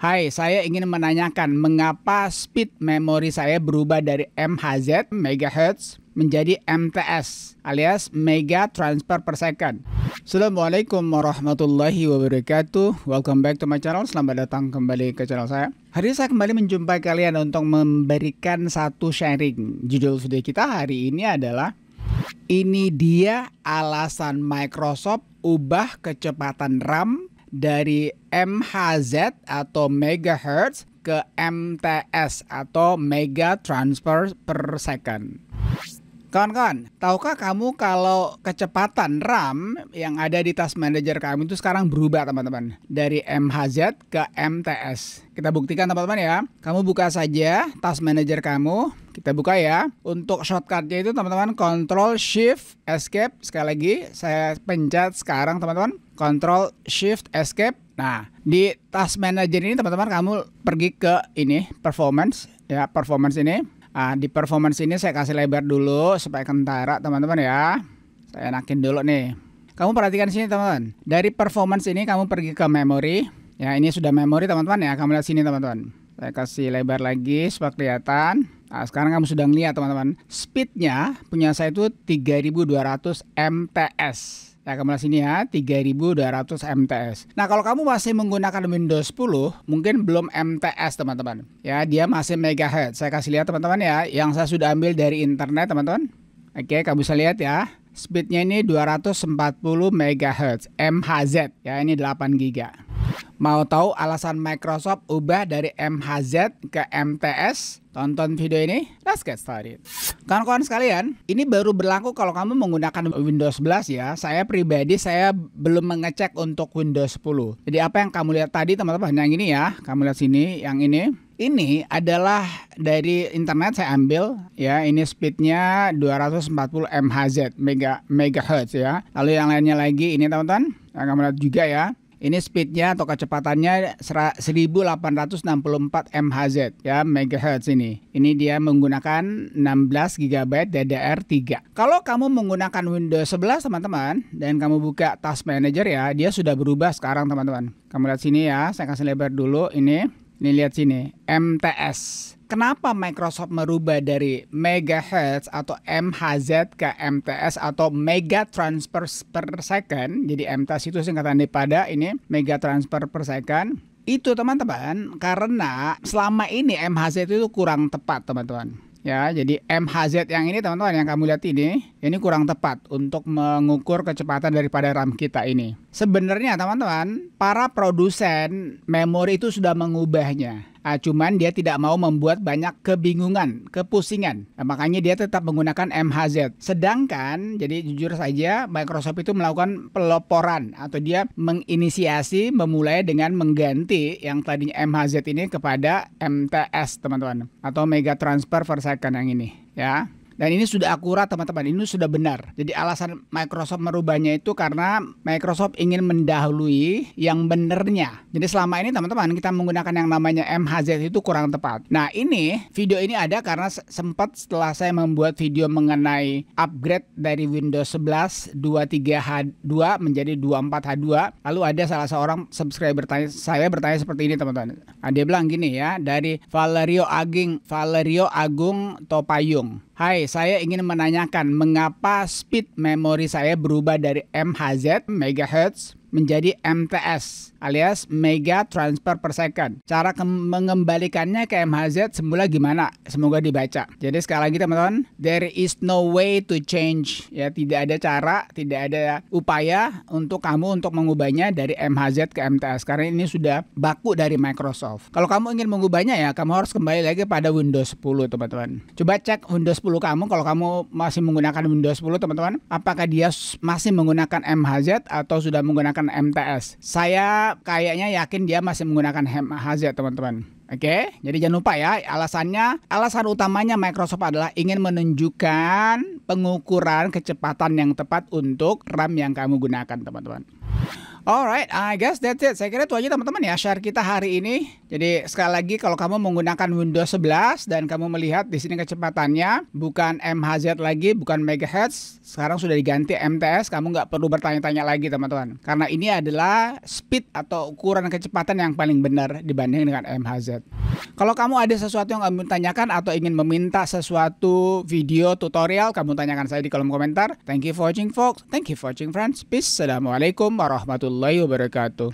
Hai, saya ingin menanyakan mengapa speed memori saya berubah dari MHZ (megahertz) menjadi MTS alias Mega Transfer Per Second. Assalamualaikum warahmatullahi wabarakatuh Welcome back to my channel Selamat datang kembali ke channel saya Hari ini saya kembali menjumpai kalian untuk memberikan satu sharing Judul video kita hari ini adalah Ini dia alasan Microsoft ubah kecepatan RAM dari MHZ atau megahertz ke MTS atau mega transfer per second. Kawan-kawan, tahukah kamu kalau kecepatan RAM yang ada di task manager kamu itu sekarang berubah teman-teman dari MHZ ke MTS. Kita buktikan teman-teman ya. Kamu buka saja task manager kamu, kita buka ya. Untuk shortcutnya itu teman-teman Control Shift Escape sekali lagi saya pencet sekarang teman-teman Control Shift Escape. Nah, di task manager ini teman-teman kamu pergi ke ini performance ya performance ini Nah, di performance ini saya kasih lebar dulu supaya kentara teman-teman ya saya enakin dulu nih kamu perhatikan sini teman-teman dari performance ini kamu pergi ke memory ya ini sudah memory teman-teman ya kamu lihat sini teman-teman saya kasih lebar lagi supaya kelihatan nah, sekarang kamu sudah ngeliat teman-teman speednya punya saya itu 3200 MTS Ya nah, kamu sini ya 3200 MTS. Nah kalau kamu masih menggunakan Windows 10 mungkin belum MTS teman-teman. Ya dia masih megahertz. Saya kasih lihat teman-teman ya yang saya sudah ambil dari internet teman-teman. Oke kamu bisa lihat ya. Speednya ini 240 MHz MHz ya ini 8 GB. Mau tahu alasan Microsoft ubah dari MHz ke MTS? Tonton video ini. Let's get started. Kawan-kawan sekalian, ini baru berlaku kalau kamu menggunakan Windows 11 ya. Saya pribadi saya belum mengecek untuk Windows 10. Jadi apa yang kamu lihat tadi teman-teman yang ini ya, kamu lihat sini yang ini ini adalah dari internet saya ambil ya ini speednya 240 MHz mega megahertz ya lalu yang lainnya lagi ini teman-teman yang kamu lihat juga ya ini speednya atau kecepatannya 1864 MHz ya megahertz ini. Ini dia menggunakan 16 GB DDR3. Kalau kamu menggunakan Windows 11 teman-teman dan kamu buka Task Manager ya, dia sudah berubah sekarang teman-teman. Kamu lihat sini ya, saya kasih lebar dulu ini. Nih lihat sini, MTS. Kenapa Microsoft merubah dari megahertz atau MHz ke MTS atau mega transfer per second? Jadi MTS itu singkatan daripada ini mega transfer per second. Itu teman-teman karena selama ini MHz itu kurang tepat teman-teman. Ya, jadi MHZ yang ini teman-teman yang kamu lihat ini, ini kurang tepat untuk mengukur kecepatan daripada RAM kita ini. Sebenarnya teman-teman, para produsen memori itu sudah mengubahnya. Uh, cuman dia tidak mau membuat banyak kebingungan, kepusingan. Nah, makanya dia tetap menggunakan MHZ. Sedangkan, jadi jujur saja Microsoft itu melakukan peloporan atau dia menginisiasi memulai dengan mengganti yang tadinya MHZ ini kepada MTS teman-teman atau Mega Transfer per Second yang ini ya. Dan ini sudah akurat teman-teman, ini sudah benar. Jadi alasan Microsoft merubahnya itu karena Microsoft ingin mendahului yang benernya. Jadi selama ini teman-teman kita menggunakan yang namanya MHZ itu kurang tepat. Nah ini video ini ada karena sempat setelah saya membuat video mengenai upgrade dari Windows 11 23H2 menjadi 24H2. Lalu ada salah seorang subscriber bertanya, saya bertanya seperti ini teman-teman. Nah, dia bilang gini ya dari Valerio Aging Valerio Agung Topayung. Hai, saya ingin menanyakan mengapa speed memori saya berubah dari MHz, megahertz, menjadi MTS alias Mega Transfer Per Second. Cara mengembalikannya ke MHZ semula gimana? Semoga dibaca. Jadi sekali lagi teman-teman, there is no way to change. Ya, tidak ada cara, tidak ada upaya untuk kamu untuk mengubahnya dari MHZ ke MTS karena ini sudah baku dari Microsoft. Kalau kamu ingin mengubahnya ya, kamu harus kembali lagi pada Windows 10, teman-teman. Coba cek Windows 10 kamu kalau kamu masih menggunakan Windows 10, teman-teman, apakah dia masih menggunakan MHZ atau sudah menggunakan menggunakan MTS. Saya kayaknya yakin dia masih menggunakan HZ, teman-teman. Oke, okay? jadi jangan lupa ya alasannya, alasan utamanya Microsoft adalah ingin menunjukkan pengukuran kecepatan yang tepat untuk RAM yang kamu gunakan, teman-teman. Alright, I guess that's it. Saya kira itu aja teman-teman ya share kita hari ini. Jadi sekali lagi kalau kamu menggunakan Windows 11 dan kamu melihat di sini kecepatannya bukan MHz lagi, bukan megahertz, sekarang sudah diganti MTS. Kamu nggak perlu bertanya-tanya lagi teman-teman, karena ini adalah speed atau ukuran kecepatan yang paling benar dibanding dengan MHz. Kalau kamu ada sesuatu yang kamu tanyakan atau ingin meminta sesuatu video tutorial, kamu tanyakan saya di kolom komentar. Thank you for watching, folks. Thank you for watching, friends. Peace. Assalamualaikum warahmatullahi wabarakatuh warahmatullahi wabarakatuh.